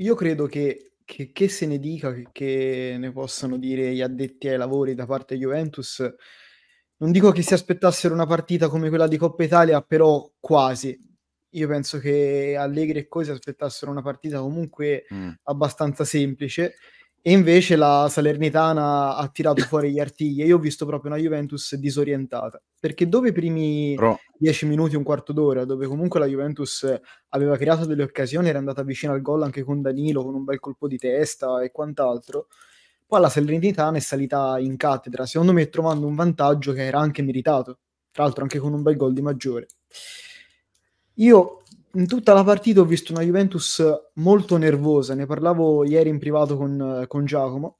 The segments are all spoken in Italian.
io credo che, che, che se ne dica, che, che, ne possano dire gli addetti ai lavori da parte Juventus, non dico che si aspettassero una partita come quella di Coppa Italia, però quasi. Io penso che Allegri e Cosi aspettassero una partita comunque mm. abbastanza semplice e invece la Salernitana ha tirato fuori gli artigli. e Io ho visto proprio una Juventus disorientata. Perché dopo i primi Però... dieci minuti, un quarto d'ora, dove comunque la Juventus aveva creato delle occasioni, era andata vicino al gol anche con Danilo, con un bel colpo di testa e quant'altro, poi la Salernitana è salita in cattedra, secondo me trovando un vantaggio che era anche meritato, tra l'altro anche con un bel gol di maggiore. Io in tutta la partita ho visto una Juventus molto nervosa, ne parlavo ieri in privato con, con Giacomo,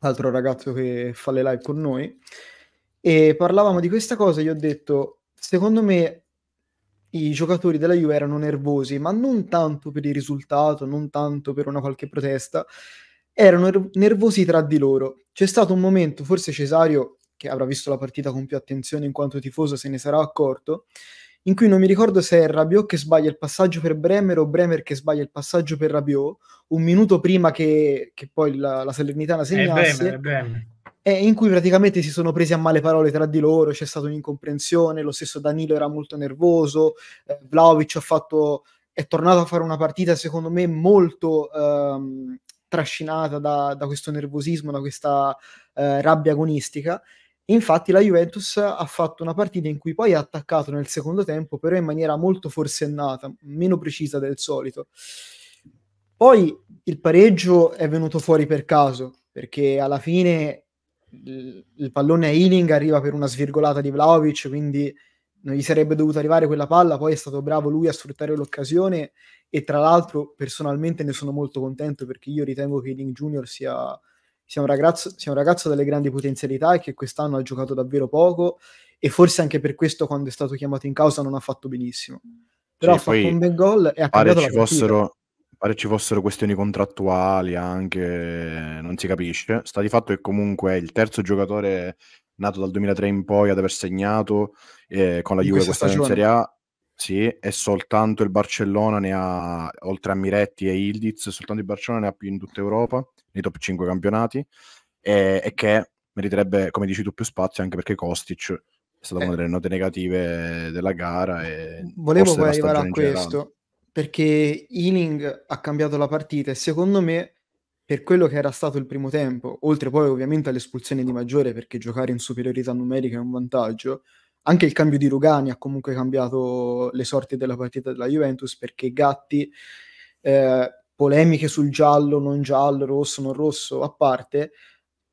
l'altro ragazzo che fa le live con noi, e parlavamo di questa cosa gli ho detto, secondo me i giocatori della Juve erano nervosi, ma non tanto per il risultato, non tanto per una qualche protesta, erano er- nervosi tra di loro. C'è stato un momento, forse Cesario, che avrà visto la partita con più attenzione in quanto tifoso, se ne sarà accorto, in cui non mi ricordo se è Rabiot che sbaglia il passaggio per Bremer o Bremer che sbaglia il passaggio per Rabiot, un minuto prima che, che poi la, la Salernitana segnasse. È in cui praticamente si sono presi a male parole tra di loro, c'è stata un'incomprensione, lo stesso Danilo era molto nervoso, eh, Vlaovic fatto, è tornato a fare una partita secondo me molto ehm, trascinata da, da, questo nervosismo, da questa eh, rabbia agonistica Infatti la Juventus ha fatto una partita in cui poi ha attaccato nel secondo tempo, però in maniera molto forsennata, meno precisa del solito. Poi il pareggio è venuto fuori per caso, perché alla fine il, pallone a Ealing arriva per una svirgolata di Vlaovic, quindi non gli sarebbe dovuta arrivare quella palla, poi è stato bravo lui a sfruttare l'occasione e tra l'altro personalmente ne sono molto contento perché io ritengo che Ealing Junior sia sia un, ragazzo, sia un ragazzo dalle grandi potenzialità e che quest'anno ha giocato davvero poco e forse anche per questo quando è stato chiamato in causa non ha fatto benissimo. Però sì, ha fatto un bel gol e ha cambiato ci fossero, Pare ci fossero questioni contrattuali anche, non si capisce. Sta di fatto che comunque è il terzo giocatore nato dal 2003 in poi ad aver segnato eh, con la in Juve questa quest'anno in Serie A sì, e soltanto il Barcellona ne ha, oltre a Miretti e Ildiz, soltanto il Barcellona ne ha più in tutta Europa, nei top 5 campionati, e, e che meriterebbe, come dici tu, più spazio anche perché Kostic è stata eh. una delle note negative della gara. E Volevo poi arrivare a questo, generale. perché Inning ha cambiato la partita e secondo me, per quello che era stato il primo tempo, oltre poi ovviamente all'espulsione di Maggiore, perché giocare in superiorità numerica è un vantaggio, anche il cambio di Rugani ha comunque cambiato le sorti della partita della Juventus perché Gatti, eh, polemiche sul giallo, non giallo, rosso, non rosso, a parte,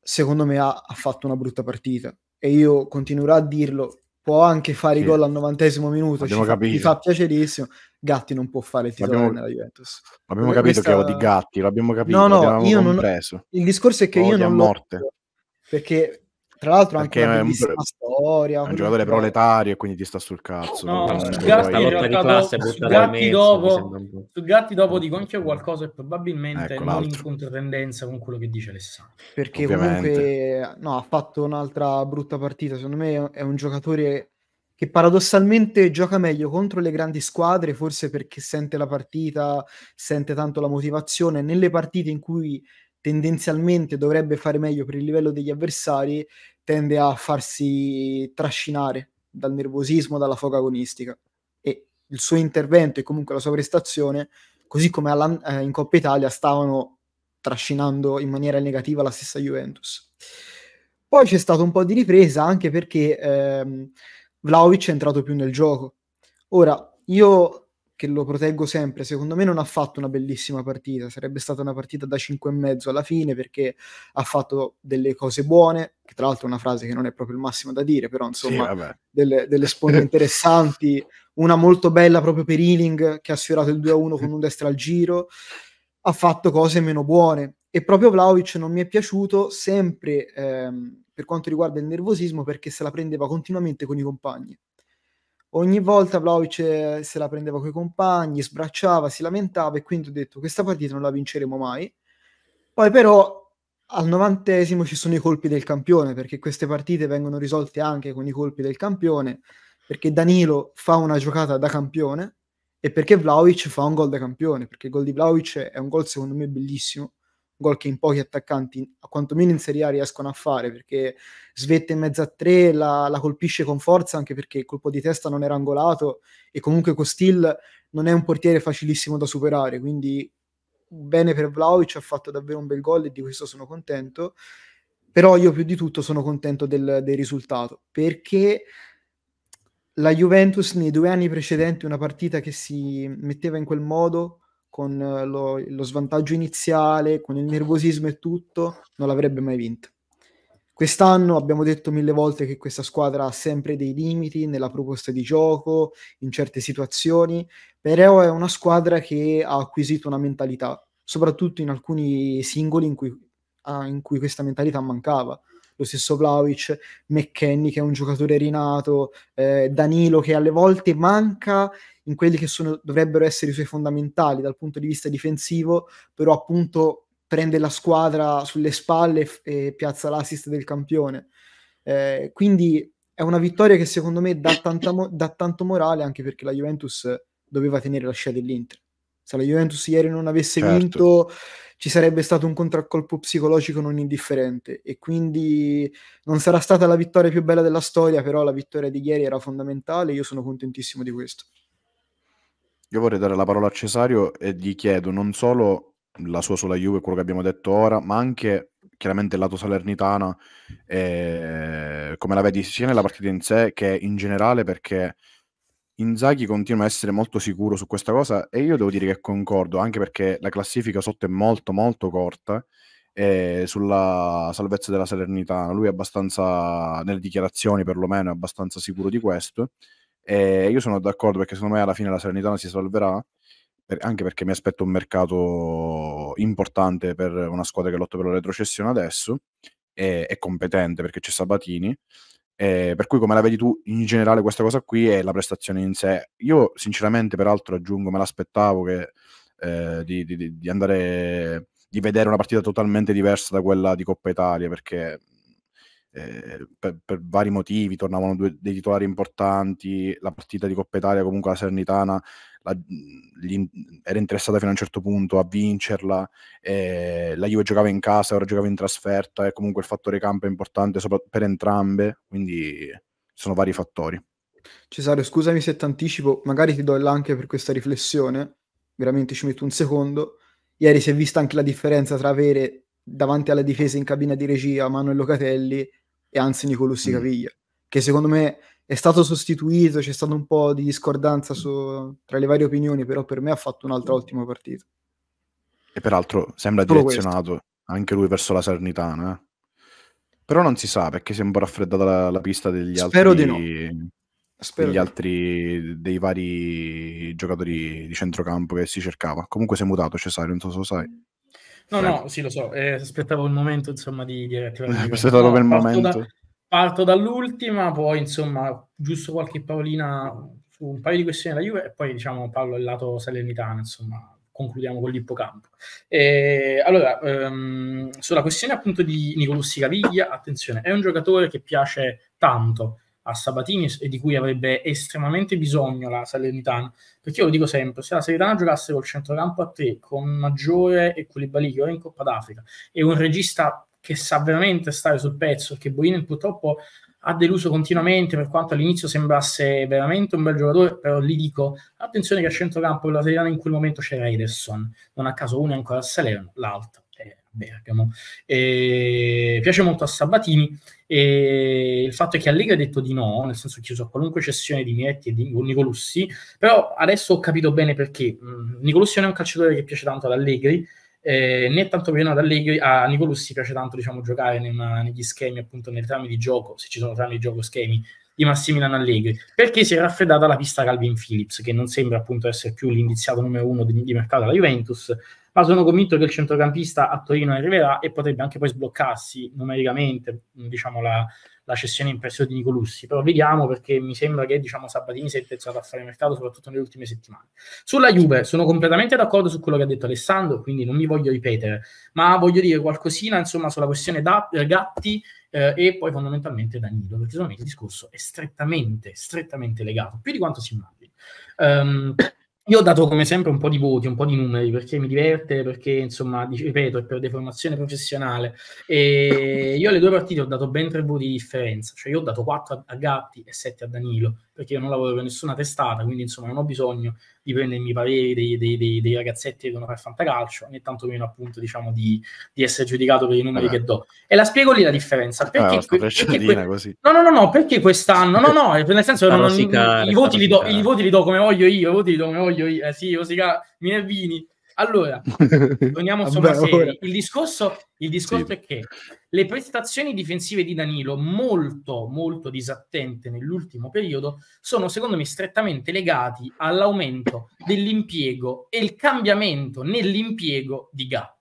secondo me ha, ha fatto una brutta partita. E io continuerò a dirlo, può anche fare sì. i gol al novantesimo minuto, ci fa, mi fa piacerissimo. Gatti non può fare il titolare l'abbiamo, nella Juventus. Abbiamo Perché capito questa... che di Gatti, l'abbiamo capito. No, no, io compreso. non, il discorso è che Odi io non morte. Perché tra l'altro anche una eh, bellissima un, storia. un giocatore proletario e quindi ti sta sul cazzo. No, no su Gatti, in realtà classe, su, gatti mezzo, dopo, su Gatti dopo dico anche qualcosa e probabilmente ecco, non l'altro. in controtendenza con quello che dice Alessandro. Perché Ovviamente. comunque no, ha fatto un'altra brutta partita. Secondo me è un giocatore che paradossalmente gioca meglio contro le grandi squadre, forse perché sente la partita, sente tanto la motivazione. Nelle partite in cui tendenzialmente dovrebbe fare meglio per il livello degli avversari, tende a farsi trascinare dal nervosismo, dalla foca agonistica e il suo intervento e comunque la sua prestazione, così come alla, eh, in Coppa Italia, stavano trascinando in maniera negativa la stessa Juventus. Poi c'è stato un po' di ripresa anche perché ehm, Vlaovic è entrato più nel gioco. Ora, io che lo proteggo sempre, secondo me non ha fatto una bellissima partita, sarebbe stata una partita da e mezzo alla fine perché ha fatto delle cose buone, che tra l'altro è una frase che non è proprio il massimo da dire, però insomma sì, delle, delle sponde interessanti, una molto bella proprio per Ealing che ha sfiorato il 2-1 con un destra al giro, ha fatto cose meno buone e proprio Vlaovic non mi è piaciuto sempre ehm, per quanto riguarda il nervosismo perché se la prendeva continuamente con i compagni Ogni volta Vlaovic eh, se la prendeva con i compagni, sbracciava, si lamentava e quindi ho detto questa partita non la vinceremo mai. Poi però al novantesimo ci sono i colpi del campione perché queste partite vengono risolte anche con i colpi del campione perché Danilo fa una giocata da campione e perché Vlaovic fa un gol da campione perché il gol di Vlaovic è un gol secondo me bellissimo gol che in pochi attaccanti, a quantomeno in Serie A, riescono a fare, perché svette in mezzo a tre, la, la colpisce con forza, anche perché il colpo di testa non era angolato, e comunque Costil non è un portiere facilissimo da superare, quindi bene per Vlaovic, ha fatto davvero un bel gol e di questo sono contento, però io più di tutto sono contento del, del risultato, perché la Juventus nei due anni precedenti una partita che si metteva in quel modo con eh, lo, lo svantaggio iniziale, con il nervosismo e tutto, non l'avrebbe mai vinto. Quest'anno abbiamo detto mille volte che questa squadra ha sempre dei limiti nella proposta di gioco, in certe situazioni, però è una squadra che ha acquisito una mentalità, soprattutto in alcuni singoli in cui, ah, in cui questa mentalità mancava lo stesso Vlaovic, McKenny che è un giocatore rinato, eh, Danilo che alle volte manca in quelli che sono, dovrebbero essere i suoi fondamentali dal punto di vista difensivo, però appunto prende la squadra sulle spalle f- e piazza l'assist del campione. Eh, quindi è una vittoria che secondo me dà, mo- dà tanto morale anche perché la Juventus doveva tenere la scia dell'Inter se la Juventus ieri non avesse certo. vinto ci sarebbe stato un contraccolpo psicologico non indifferente e quindi non sarà stata la vittoria più bella della storia, però la vittoria di ieri era fondamentale io sono contentissimo di questo. Io vorrei dare la parola a Cesario e gli chiedo non solo la sua sulla Juve, quello che abbiamo detto ora, ma anche chiaramente il lato salernitana, eh, come la vedi sia nella partita in sé che in generale perché Inzaghi continua a essere molto sicuro su questa cosa e io devo dire che concordo, anche perché la classifica sotto è molto molto corta e eh, sulla salvezza della Salernitana lui è abbastanza, nelle dichiarazioni perlomeno, è abbastanza sicuro di questo e io sono d'accordo perché secondo me alla fine la Salernitana si salverà anche perché mi aspetto un mercato importante per una squadra che lotta per la retrocessione adesso e, è competente perché c'è Sabatini eh, per cui come la vedi tu in generale questa cosa qui è la prestazione in sé. Io sinceramente peraltro aggiungo, me l'aspettavo che, eh, di, di, di, andare, di vedere una partita totalmente diversa da quella di Coppa Italia perché eh, per, per, vari motivi, tornavano due, dei titolari importanti, la partita di Coppa Italia comunque la Sernitana la, gli, era interessata fino a un certo punto a vincerla, eh, la Juve giocava in casa, ora giocava in trasferta e comunque il fattore campo è importante sopra, per entrambe, quindi sono vari fattori. Cesare, scusami se ti anticipo, magari ti do anche per questa riflessione, veramente ci metto un secondo. Ieri si è vista anche la differenza tra avere davanti alla difesa in cabina di regia Manuel Locatelli e anzi Nicolussi mm. Caviglia, che secondo me è stato sostituito, c'è stato un po' di discordanza su, tra le varie opinioni, però per me ha fatto un'altra ottima partita. E peraltro sembra Solo direzionato questo. anche lui verso la Sarnitana. Eh. Però non si sa perché si è un po' raffreddata la, la pista degli Spero altri... Di no. Spero degli di altri no. dei vari giocatori di centrocampo che si cercava. Comunque si è mutato Cesare, non so se lo sai. No, no, sì, lo so, eh, aspettavo il momento, insomma, di, dire. Eh, questo è Aspettavo no, il momento. Da, parto dall'ultima, poi, insomma, giusto qualche parolina su un paio di questioni della Juve e poi, diciamo, parlo del lato salernitano, insomma, concludiamo con l'ippocampo. E, allora, ehm, sulla questione appunto di Nicolussi Caviglia, attenzione, è un giocatore che piace tanto, a Sabatini e di cui avrebbe estremamente bisogno la Salernitana. Perché io lo dico sempre, se la Salernitana giocasse col centrocampo a 3, con Maggiore e Koulibaly, che ora in Coppa d'Africa, e un regista che sa veramente stare sul pezzo, perché Boinen purtroppo ha deluso continuamente per quanto all'inizio sembrasse veramente un bel giocatore, però gli dico attenzione che a centrocampo la Salernitana in quel momento c'era Ederson, non a caso uno è ancora a Salerno, l'altro Bergamo. E eh, piace molto a Sabatini e il fatto è che Allegri ha detto di no, nel senso che chiuso a qualunque cessione di Miretti e di Nicolussi, però adesso ho capito bene perché. Mm, Nicolussi non è un calciatore che piace tanto ad Allegri, eh, né tanto meno ad Allegri, a Nicolussi piace tanto diciamo, giocare una, negli schemi, appunto, nei trami di gioco, se ci sono trami di gioco schemi di Massimiliano Allegri, perché si è raffreddata la pista Calvin Phillips, che non sembra appunto essere più l'indiziato numero uno di, di mercato della Juventus, ma sono convinto che il centrocampista a Torino arriverà e potrebbe anche poi sbloccarsi numericamente, diciamo, la, la cessione in prestito di Nicolussi, però vediamo perché mi sembra che diciamo, Sabatini si è interessato a fare mercato soprattutto nelle ultime settimane. Sulla Juve sono completamente d'accordo su quello che ha detto Alessandro, quindi non mi voglio ripetere, ma voglio dire qualcosina insomma sulla questione da, Gatti eh, e poi fondamentalmente Danilo, perché secondo me il discorso è strettamente, strettamente legato, più di quanto si immagini. Um, io ho dato come sempre un po' di voti, un po' di numeri, perché mi diverte, perché insomma, ripeto, è per deformazione professionale. E io alle due partite ho dato ben tre voti di differenza, cioè io ho dato 4 a Gatti e 7 a Danilo perché io non lavoro per nessuna testata, quindi insomma non ho bisogno di prendermi i pareri dei, dei, dei, dei, ragazzetti che devono fare fantacalcio, né tantomeno appunto diciamo di, di essere giudicato per i numeri eh. che do. E la spiego lì la differenza. Eh, perché, ah, que- perché que- così. No, no, no, no, perché quest'anno, no, no, nel senso che non, rosicare, i, voti li do, come voglio io, i voti li do come voglio io, eh, sì, rosicare, Minervini allora, torniamo insomma ah, seri. Il discorso, il discorso sì. è che le prestazioni difensive di Danilo, molto, molto disattente nell'ultimo periodo, sono secondo me strettamente legati all'aumento dell'impiego e il cambiamento nell'impiego di Gatti.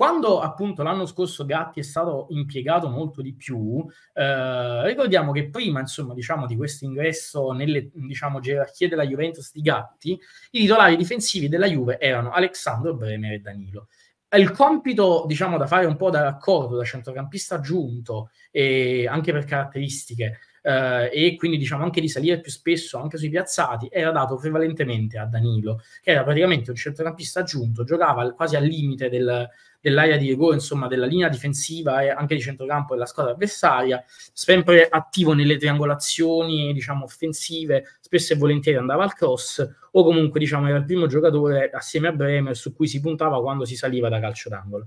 Quando appunto l'anno scorso Gatti è stato impiegato molto di più, eh, ricordiamo che prima insomma, diciamo, di questo ingresso nelle diciamo, gerarchie della Juventus di Gatti, i titolari difensivi della Juve erano Alexandro Bremer e Danilo il compito, diciamo, da fare un po' da raccordo da centrocampista aggiunto, e anche per caratteristiche, eh, e quindi diciamo anche di salire più spesso anche sui piazzati, era dato prevalentemente a Danilo, che era praticamente un centrocampista aggiunto, giocava quasi al limite del, dell'area di rigore, insomma della linea difensiva e anche di centrocampo della squadra avversaria, sempre attivo nelle triangolazioni diciamo offensive, spesso e volentieri andava al cross o comunque diciamo era il primo giocatore assieme a Bremer su cui si puntava quando si saliva da calcio d'angolo.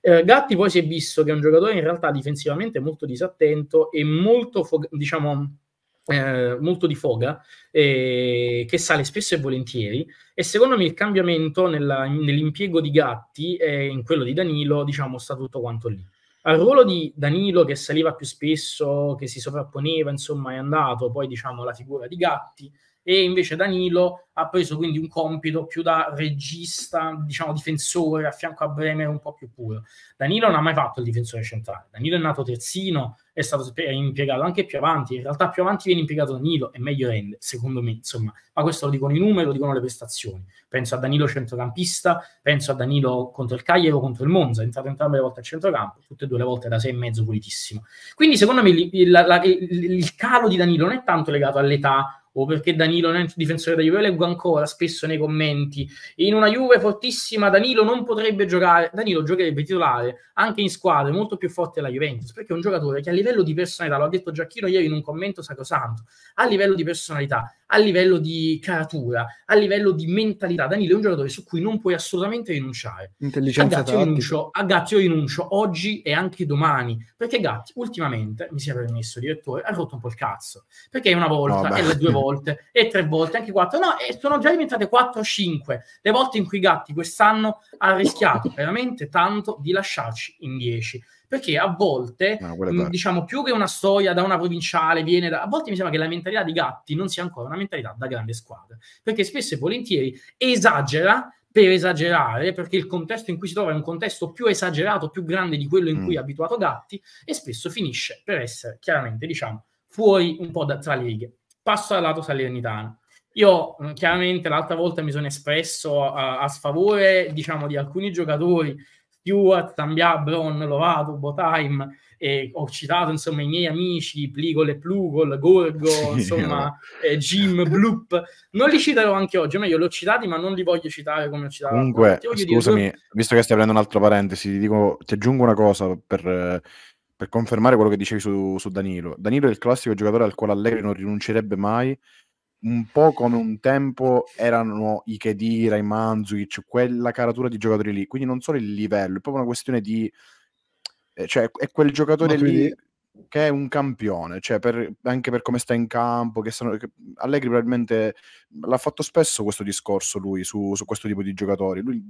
Eh, Gatti poi si è visto che è un giocatore in realtà difensivamente molto disattento e molto fo- diciamo eh, molto di foga, eh, che sale spesso e volentieri. E secondo me il cambiamento nella, nell'impiego di Gatti e in quello di Danilo, diciamo, sta tutto quanto lì. Al ruolo di Danilo, che saliva più spesso, che si sovrapponeva, insomma, è andato poi, diciamo, la figura di Gatti, e invece Danilo ha preso quindi un compito più da regista, diciamo difensore, a fianco a Bremer un po' più puro. Danilo non ha mai fatto il difensore centrale, Danilo è nato terzino, è stato impiegato anche più avanti, in realtà più avanti viene impiegato Danilo e meglio rende, secondo me, insomma, ma questo lo dicono i numeri, lo dicono le prestazioni. Penso a Danilo centrocampista, penso a Danilo contro il Cagliaro, contro il Monza, è entrato entrambe le volte a centrocampo, tutte e due le volte da 6 e mezzo pulitissimo. Quindi secondo me il, il, il, il calo di Danilo non è tanto legato all'età o perché Danilo non è un difensore da Juve, leggo ancora spesso nei commenti, in una Juve fortissima Danilo non potrebbe giocare, Danilo giocherebbe titolare anche in squadre molto più forti della Juventus, perché è un giocatore che a livello di personalità, lo ha detto Giacchino ieri in un commento sacrosanto, a livello di personalità a livello di caratura, a livello di mentalità. Danilo è un giocatore su cui non puoi assolutamente rinunciare. Intelligenza a Gatti, rinuncio, a Gatti io rinuncio oggi e anche domani, perché Gatti ultimamente, mi si è permesso direttore, ha rotto un po' il cazzo, perché una volta, no, e due volte, e tre volte, anche quattro, no, e sono già diventate 4 o 5 le volte in cui Gatti quest'anno ha rischiato veramente tanto di lasciarci in 10 perché a volte, no, ah, mh, diciamo, più che una storia da una provinciale, viene da... A volte mi sembra che la mentalità di Gatti non sia ancora una mentalità da grande squadra, perché spesso e volentieri esagera per esagerare, perché il contesto in cui si trova è un contesto più esagerato, più grande di quello in mm. cui è mm. abituato Gatti, e spesso finisce per essere, chiaramente, diciamo, fuori un po' da, tra le righe. Passo al lato salernitano. Io chiaramente l'altra volta mi sono espresso a, a, sfavore diciamo, di alcuni giocatori Stewart, Tambia, Bron, Lovato, Botaim, e ho citato insomma i miei amici Pligol e Plugol, Gorgo, insomma eh, Jim, Bloop, non li citerò anche oggi, o meglio li ho citati ma non li voglio citare come ho citato. Comunque, scusami, dire... visto che stai aprendo un'altra parentesi, ti, dico, ti aggiungo una cosa per per confermare quello che dicevi su, su, Danilo. Danilo è il classico giocatore al quale Allegri non rinuncerebbe mai un po' come un tempo erano i Kedira, i Manzuic, quella caratura di giocatori lì, quindi non solo il livello, è proprio una questione di... Eh, cioè è quel giocatore quindi... lì che è un campione, cioè per, anche per come sta in campo, che sono, che Allegri probabilmente l'ha fatto spesso questo discorso lui su, su questo tipo di giocatori. Lui,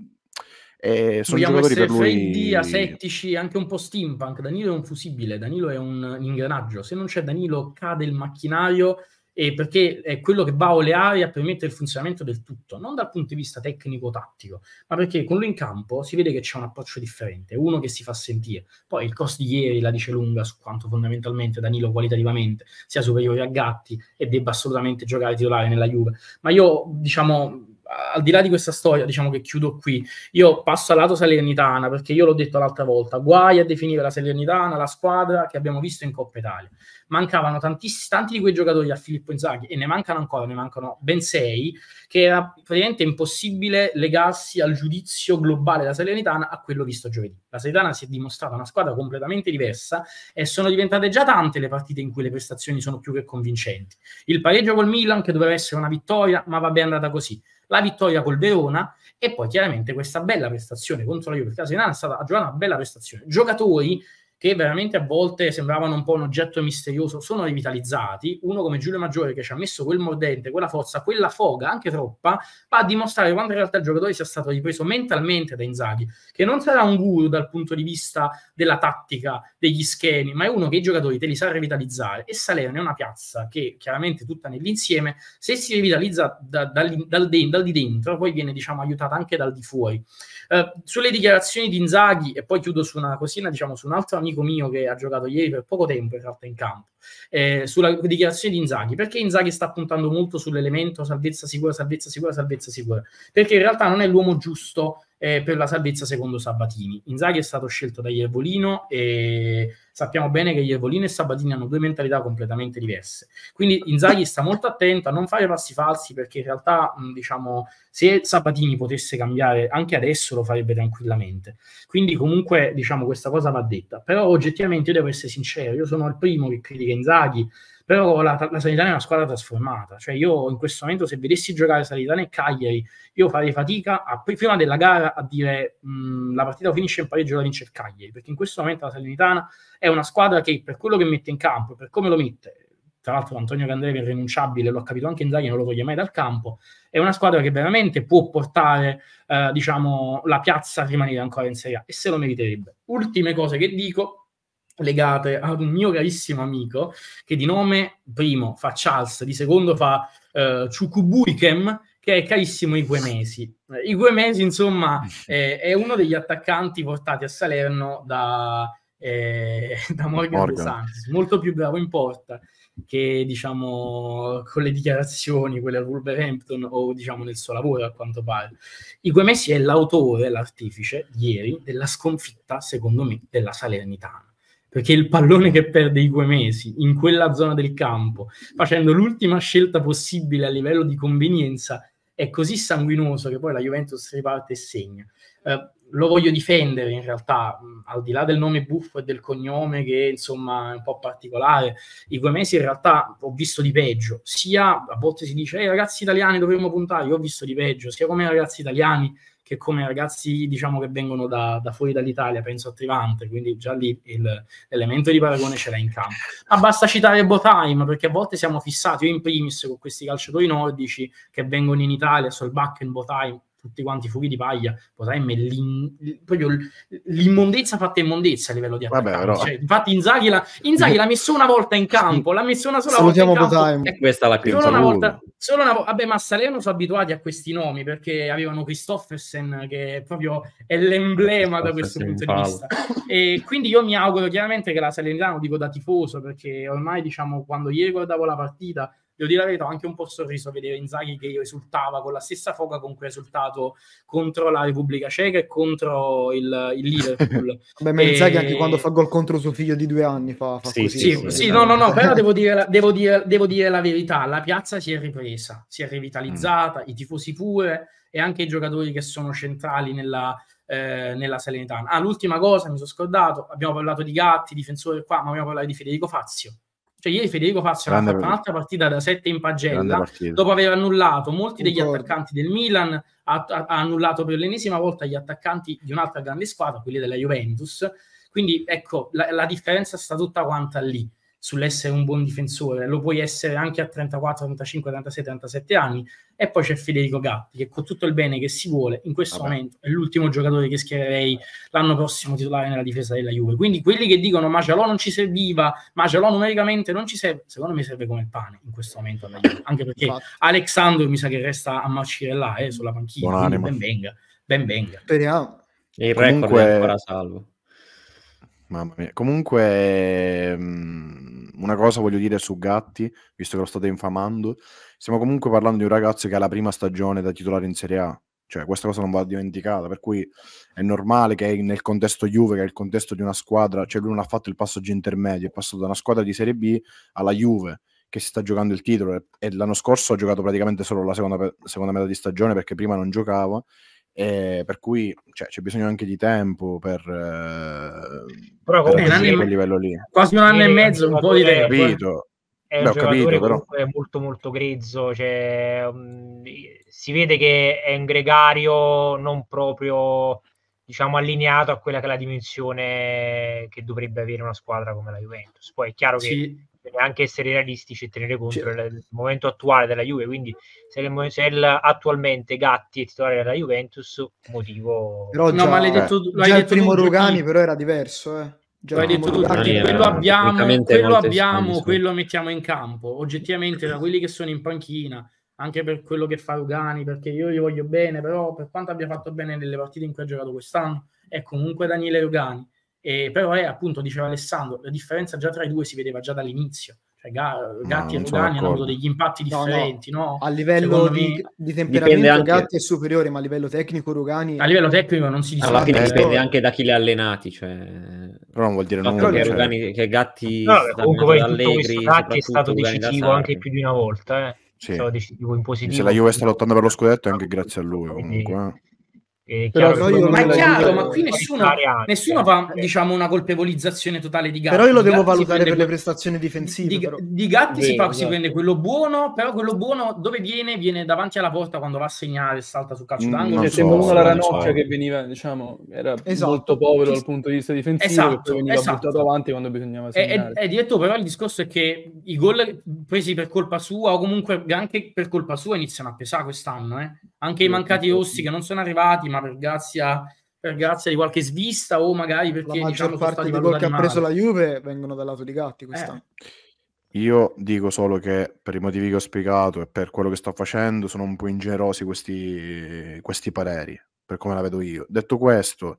eh, sono Vogliamo giocatori essere per lui... asettici, anche un po' steampunk. Danilo è un fusibile, Danilo è un ingranaggio. Se non c'è Danilo cade il macchinario eh, perché è quello che va a oleare a permettere il funzionamento del tutto, non dal punto di vista tecnico-tattico, ma perché con lui in campo si vede che c'è un approccio differente, uno che si fa sentire. Poi il cost di ieri la dice lunga su quanto fondamentalmente Danilo qualitativamente sia superiore a Gatti e debba assolutamente giocare titolare nella Juve. Ma io, diciamo, al di là di questa storia, diciamo che chiudo qui, io passo al lato Salernitana perché io l'ho detto l'altra volta, guai a definire la Salernitana la squadra che abbiamo visto in Coppa Italia. Mancavano tantiss- tanti di quei giocatori a Filippo Inzaghi e ne mancano ancora, ne mancano ben sei, che era praticamente impossibile legarsi al giudizio globale della Salernitana a quello visto giovedì. La Salernitana si è dimostrata una squadra completamente diversa e sono diventate già tante le partite in cui le prestazioni sono più che convincenti. Il pareggio col Milan che doveva essere una vittoria, ma va bene andata così la vittoria col Verona e poi chiaramente questa bella prestazione contro la Juve, perché la Serenana è stata ha una bella prestazione. Giocatori che veramente a volte sembravano un po' un oggetto misterioso, sono rivitalizzati. Uno come Giulio Maggiore che ci ha messo quel mordente, quella forza, quella foga, anche troppa, va a dimostrare quanto in realtà il giocatore sia stato ripreso mentalmente da Inzaghi, che non sarà un guru dal punto di vista della tattica, degli schemi, ma è uno che i giocatori te li sa rivitalizzare. E Salerno è una piazza che chiaramente tutta nell'insieme, se si rivitalizza da, dal, dal, de- dal, di dentro, poi viene diciamo aiutata anche dal di fuori. Eh, sulle dichiarazioni di Inzaghi, e poi chiudo su una cosina, diciamo su un altro amico mio che ha giocato ieri per poco tempo in realtà in campo, eh, sulla dichiarazione di Inzaghi, perché Inzaghi sta puntando molto sull'elemento salvezza sicura, salvezza sicura, salvezza sicura, perché in realtà non è l'uomo giusto eh, per la salvezza secondo Sabatini. Inzaghi è stato scelto da Iervolino e sappiamo bene che Iervolino e Sabatini hanno due mentalità completamente diverse. Quindi Inzaghi sta molto attento a non fare passi falsi perché in realtà, diciamo, se Sabatini potesse cambiare anche adesso lo farebbe tranquillamente. Quindi comunque, diciamo, questa cosa va detta. Però oggettivamente io devo essere sincero, io sono il primo che critica Inzaghi, però la, la Sanitana è una squadra trasformata, cioè io in questo momento se vedessi giocare Sanitana e Cagliari, io farei fatica a, prima della gara a dire mh, la partita finisce in pareggio la vince il Cagliari, perché in questo momento la Sanitana è è una squadra che per quello che mette in campo, per come lo mette, tra l'altro Antonio Candrevi è rinunciabile, l'ho capito anche in Inzaghi, non lo toglie mai dal campo, è una squadra che veramente può portare eh, diciamo, la piazza a rimanere ancora in Serie A e se lo meriterebbe. Ultime cose che dico, legate ad un mio carissimo amico che di nome primo fa Charles, di secondo fa eh, Chukubuikem, che è carissimo Iguemesi. Iguemesi, insomma, è, è uno degli attaccanti portati a Salerno da eh, da Morgan, Morgan. Santos, molto più bravo in porta che diciamo con le dichiarazioni, quelle al Wolverhampton o diciamo nel suo lavoro a quanto pare. Iguemesi è l'autore, l'artifice, ieri, della sconfitta, secondo me, della Salernitana perché il pallone che perde i due mesi in quella zona del campo, facendo l'ultima scelta possibile a livello di convenienza, è così sanguinoso che poi la Juventus riparte e segna. Eh, lo voglio difendere in realtà, al di là del nome buffo e del cognome che insomma è un po' particolare, i due mesi in realtà ho visto di peggio, sia a volte si dice ai eh, ragazzi italiani dovremmo puntare, io ho visto di peggio, sia come ragazzi italiani che come ragazzi diciamo che vengono da, da fuori dall'Italia, penso a Trivante, quindi già lì il, l'elemento di paragone ce l'ha in campo. Ma basta citare Botheim, perché a volte siamo fissati, io in primis, con questi calciatori nordici che vengono in Italia, Solbakken, Botheim, tutti quanti fughi di paglia, potremmo proprio l'immondezza fatta immondezza a livello di attacco. Però... Cioè, infatti Inzaghi, la, Inzaghi l'ha messo una volta in campo, l'ha messo una sola Salutiamo volta in campo. E questa è la prima una volta, solo una volta. Vabbè, ma Salerno sono abituati a questi nomi perché avevano Christoffersen che proprio è l'emblema da questo punto di vista. E quindi io mi auguro chiaramente che la Salernitano, dico da tifoso, perché ormai diciamo quando ieri guardavo la partita devo dire la verità, ho anche un po' sorriso a vedere Inzaghi che risultava con la stessa foca con cui ha risultato contro la Repubblica Ceca e contro il, il Liverpool. Beh, ma e... Inzaghi anche quando fa gol contro suo figlio di due anni fa, fa sì, così. Sì, sì, sì no, no, no, però devo dire, la, devo, dire, devo dire la verità, la piazza si è ripresa, si è rivitalizzata, mm. i tifosi pure e anche i giocatori che sono centrali nella... Eh, nella Salernitana. Ah, l'ultima cosa, mi sono scordato, abbiamo parlato di Gatti, difensore qua, ma abbiamo parlato di Federico Fazio, cioè, ieri Federico Fazio ha fatto un'altra partita da 7 in pagella, dopo aver annullato molti degli attaccanti del Milan, ha, ha, annullato per l'ennesima volta gli attaccanti di un'altra grande squadra, quelli della Juventus. Quindi ecco, la, la differenza sta tutta quanta lì sull'essere un buon difensore, lo puoi essere anche a 34, 35, 36, 37 anni. E poi c'è Federico Gatti, che con tutto il bene che si vuole, in questo Vabbè. momento è l'ultimo giocatore che schiererei l'anno prossimo titolare nella difesa della Juve. Quindi quelli che dicono Macialò non ci serviva, Macialò numericamente non ci serve, secondo me serve come il pane in questo momento alla Juve. Anche perché Infatti. Alexandro mi sa che resta a marcire là, eh, sulla panchina. Ben venga, ben venga. Speriamo. E il Comunque... record è ancora salvo. Mamma mia. Comunque, mm, una cosa voglio dire su Gatti, visto che lo state infamando. Stiamo comunque parlando di un ragazzo che ha la prima stagione da titolare in Serie A. Cioè, questa cosa non va dimenticata, per cui è normale che nel contesto Juve, che è il contesto di una squadra, cioè lui non ha fatto il passaggio intermedio, è passato da una squadra di Serie B alla Juve, che si sta giocando il titolo e l'anno scorso ha giocato praticamente solo la seconda, seconda metà di stagione perché prima non giocava e eh, per cui cioè, c'è bisogno anche di tempo per, eh, però per raggiungere quel livello lì. Quasi un anno e, e mezzo, un po' di tempo. Eh. Capito. È Beh, capito, però. è molto molto grezzo, cioè, mh, mm, si vede che è un gregario non proprio diciamo allineato a quella che è la dimensione che dovrebbe avere una squadra come la Juventus. Poi è chiaro sì. che bisogna anche essere realistici e tenere conto certo. del, momento attuale della Juve. Quindi, se, il, se il, attualmente Gatti è titolare della Juventus, motivo. Però già, no, ma l'hai detto, eh, l'hai già detto il primo Rugani, però era diverso, eh. Già, l'hai detto tu, perché quello abbiamo, quello, abbiamo quello mettiamo in campo. Oggettivamente, da quelli che sono in panchina, anche per quello che fa Rugani, perché io gli voglio bene, però per quanto abbia fatto bene nelle partite in cui ha giocato quest'anno, è comunque Daniele Rugani e però è appunto, diceva Alessandro, la differenza già tra i due si vedeva già dall'inizio. Cioè, Gatti no, e Rugani hanno avuto degli impatti differenti. No, no. A livello di, me... di, temperamento anche... Gatti è superiore, ma a livello tecnico Rugani... A livello tecnico non si discute. Alla fine dipende anche da chi li ha allenati. Cioè... Però non vuol dire nulla. Cioè... Che, Rugani, che Gatti... No, comunque Allegri, Gatti è stato decisivo anche più di una volta. Eh. Sì. È cioè, decisivo in positivo. Se la Juve sta lottando per lo scudetto è anche grazie a lui comunque. Quindi eh. È però chiaro, ma è chiaro, ma qui nessuno, nessuno fa eh. diciamo, una colpevolizzazione totale di Gatti. Però io lo devo valutare per le prestazioni difensive. Di, di Gatti Bene, si, fa, si, esatto. prende quello buono, però quello buono dove viene? Viene davanti alla porta quando va a segnare salta sul calcio mm, d'angolo. Cioè, so, sembra uno la ranocchia che veniva, diciamo, era esatto. molto povero dal punto di vista difensivo, esatto, veniva esatto. buttato avanti quando bisognava eh, eh, segnare. È, è, è diretto, però il discorso è che i gol presi per colpa sua o comunque anche per colpa sua iniziano a pesare quest'anno. Eh? Anche i mancati rossi che non sono arrivati, ma ma per grazia, per grazia di qualche svista o magari perché... La maggior diciamo, parte di quello che ha preso la Juve vengono dal lato di Gatti quest'anno. Eh. Io dico solo che per i motivi che ho spiegato e per quello che sto facendo sono un po' ingenerosi questi, questi pareri, per come la vedo io. Detto questo,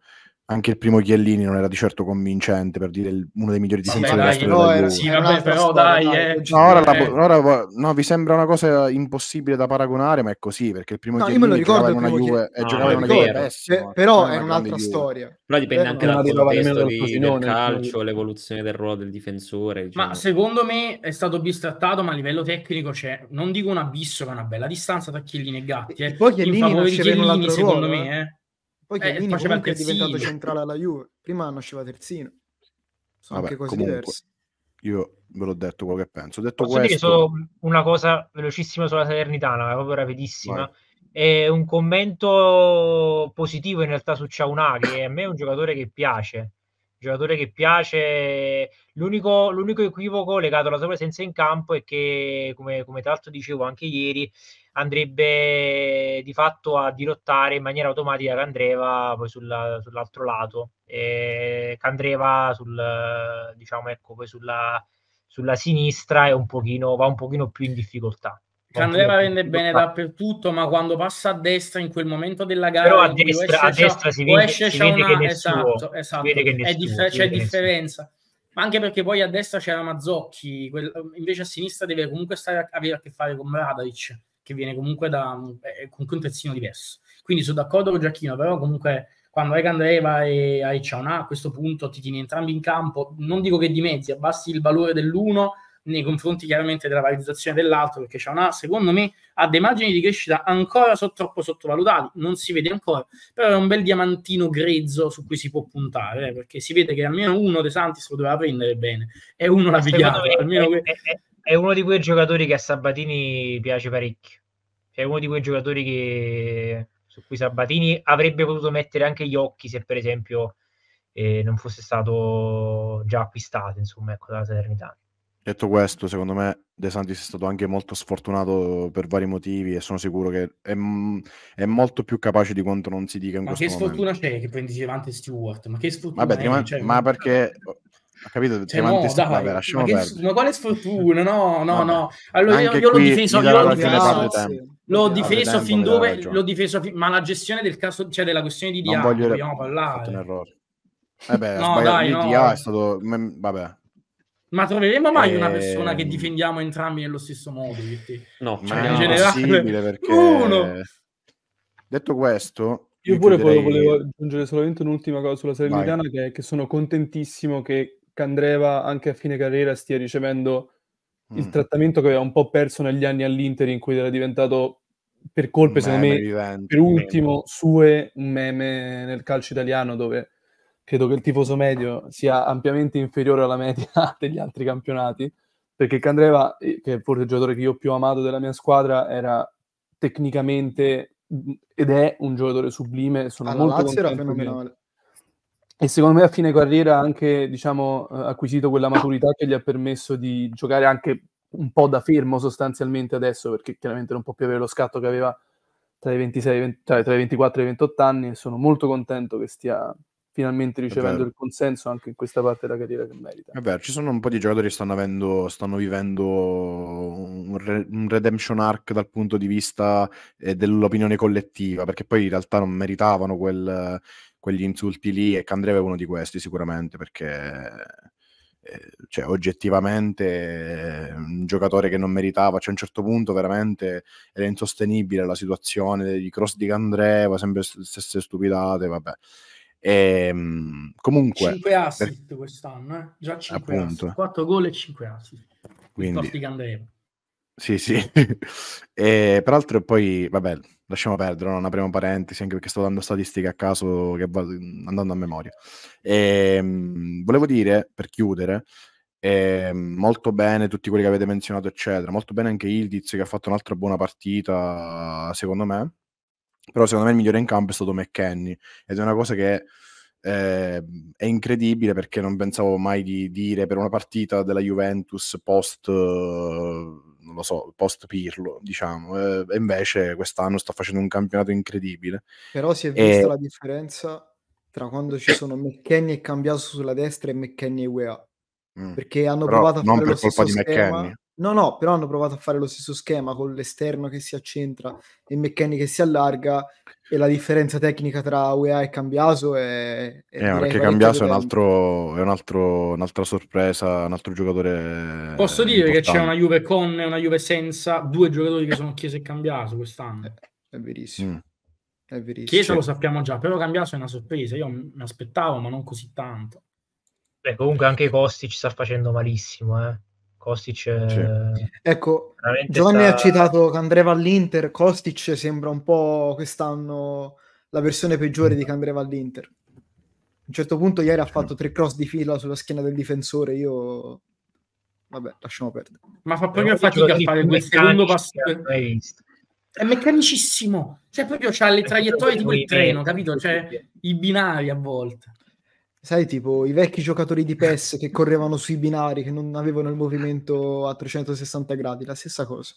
anche il primo Chiellini non era di certo convincente per dire il, uno dei migliori difensori della storia no, era, sì, vabbè, però dai eh, no, ora, La, ora no, vi sembra una cosa impossibile da paragonare ma è così perché il primo no, Chiellini giocava in una Juve e eh, giocava eh, in una Juve pessima però è un'altra storia però dipende anche dal contesto del calcio l'evoluzione del ruolo del difensore ma diciamo. secondo me è stato bistrattato ma a livello tecnico c'è non dico un abisso ma una bella distanza tra Chiellini e Gatti eh. poi Chiellini non Chiellini secondo me eh. Poi Chiellini eh, comunque è diventato centrale alla Juve, prima nasceva terzino. Sono Vabbè, anche cose comunque, diverse. Io ve l'ho detto quello che penso. Ho detto Posso questo... dire solo una cosa velocissima sulla Salernitana, proprio rapidissima. È un commento positivo in realtà su Ciaunà, che a me è un giocatore che piace giocatore che piace. L'unico, l'unico, equivoco legato alla sua presenza in campo è che, come, come, tra l'altro dicevo anche ieri, andrebbe di fatto a dirottare in maniera automatica Candreva poi sulla, sull'altro lato, e Candreva sul, diciamo, ecco, poi sulla, sulla sinistra un pochino, va un pochino più in difficoltà. Candela cioè, rende bene dappertutto, ma quando passa a destra in quel momento della gara, però a destra, a destra si vede, esce, si una... Esatto, esatto. che nessuno, esatto, esatto. che nessuno, differ- c'è differenza. Ma anche perché poi a destra c'era Mazzocchi, quel... invece a sinistra deve comunque stare a, avere a che fare con Radaric, che viene comunque da un, eh, comunque un terzino diverso. Quindi sono d'accordo con Giacchino, però comunque quando hai Candreva e hai Cianà a questo punto ti tieni entrambi in campo, non dico che di mezzi, abbassi il valore dell'uno nei confronti chiaramente della valorizzazione dell'altro, perché c'è una, secondo me, ha dei margini di crescita ancora so, troppo sottovalutati, non si vede ancora, però è un bel diamantino grezzo su cui si può puntare, eh, perché si vede che almeno uno dei Santis lo doveva prendere bene, e uno l'ha pigliato. È, è, è, uno di quei giocatori che a Sabatini piace parecchio, è uno di quei giocatori che, su cui Sabatini avrebbe potuto mettere anche gli occhi se per esempio eh, non fosse stato già acquistato, insomma, ecco, dalla Salernitana. Detto questo, secondo me De Santis è stato anche molto sfortunato per vari motivi e sono sicuro che è, mm, è molto più capace di quanto non si dica in ma questo momento. Ma che sfortuna momento. c'è che prendi Tremante Stewart? Ma che sfortuna Vabbè, Tremante, cioè, ma perché... Oh, ho capito, cioè, no, dai, vabbè, ma, che, ma, quale sfortuna, no, no, no. Allora anche io, io l'ho difeso, io l'ho difeso, l'ho difeso fin dove, l'ho difeso, ma la gestione del caso, cioè della questione di Diaco, voglio... dobbiamo parlare. Eh no, dai, no. Dia è stato, vabbè, ma troveremo mai eh... una persona che ehm. difendiamo entrambi nello stesso modo? No, cioè, ma in generale, perché... uno. Detto questo, io, io pure chiuderei... volevo aggiungere solamente un'ultima cosa sulla serie italiana, che, che sono contentissimo che Candreva anche a fine carriera stia ricevendo mm. il trattamento che aveva un po' perso negli anni all'Inter in cui era diventato per colpe, secondo me, vivente, per ultimo, meme. sue un meme nel calcio italiano dove credo che il tifoso medio sia ampiamente inferiore alla media degli altri campionati, perché Candreva, eh, che è forse il giocatore che io più ho amato della mia squadra, era tecnicamente mm, ed è un giocatore sublime, sono Alla molto Lazio era fenomenale. E secondo me a fine carriera ha anche diciamo, eh, acquisito quella maturità che gli ha permesso di giocare anche un po' da fermo sostanzialmente adesso, perché chiaramente non può più avere lo scatto che aveva tra i, 26, 20, cioè tra i 24 e i 28 anni e sono molto contento che stia finalmente ricevendo il consenso anche in questa parte della carriera che merita. È vero, ci sono un po' di giocatori che stanno, avendo, stanno vivendo un, re, un, redemption arc dal punto di vista eh, dell'opinione collettiva, perché poi in realtà non meritavano quel, quegli insulti lì e Candreva è uno di questi sicuramente, perché eh, cioè, oggettivamente eh, un giocatore che non meritava, cioè a un certo punto veramente era insostenibile la situazione di cross di Candreva, sempre le stesse stupidate, vabbè. Ehm, comunque 5 assist per... quest'anno, eh? già 5 appunto. assist, 4 gol e 5 assist. Quindi sì, sì. e, peraltro poi, vabbè, lasciamo perdere, non apriamo parentesi, anche perché sto dando statistiche a caso che va, andando a memoria. E, ehm, volevo dire, per chiudere, eh, molto bene tutti quelli che avete menzionato, eccetera, molto bene anche Ildiz che ha fatto un'altra buona partita, secondo me, però secondo me il migliore in campo è stato McKenny ed è una cosa che eh, è incredibile perché non pensavo mai di dire per una partita della Juventus post non lo so, post Pirlo, diciamo, e eh, invece quest'anno sta facendo un campionato incredibile. Però si è vista e... la differenza tra quando ci sono McKenny e Cambiaso sulla destra e McKenny e UEA. Mm. Perché hanno Però provato a non fare per colpa di schema. No, no, però hanno provato a fare lo stesso schema con l'esterno che si accentra e McKenny che si allarga e la differenza tecnica tra UEA e Cambiaso è... è eh, perché Cambiaso è, un altro, è un altro, un'altra sorpresa, un altro giocatore... Posso dire importante. che c'è una Juve con e una Juve senza due giocatori che sono Chiesa e Cambiaso quest'anno. È, eh, è verissimo. Mm. È verissimo. Chiesa lo sappiamo già, però Cambiaso è una sorpresa, io mi aspettavo ma non così tanto. Beh, comunque anche i Costi ci sta facendo malissimo, eh. Kostic eh, sì. ecco Giovanni sta... ha citato che andreva all'Inter Kostic sembra un po' quest'anno la versione peggiore di che andreva all'Inter. A un certo punto ieri ha fatto tre cross di fila sulla schiena del difensore, io... Vabbè, lasciamo perdere. Ma fa eh, proprio eh, fatica a fare quel secondo passo. È meccanicissimo. Cioè, proprio c'ha le traiettorie di quel treno, capito? Cioè, i binari a volte. Sai, tipo i vecchi giocatori di PES che correvano sui binari, che non avevano il movimento a 360 gradi, la stessa cosa.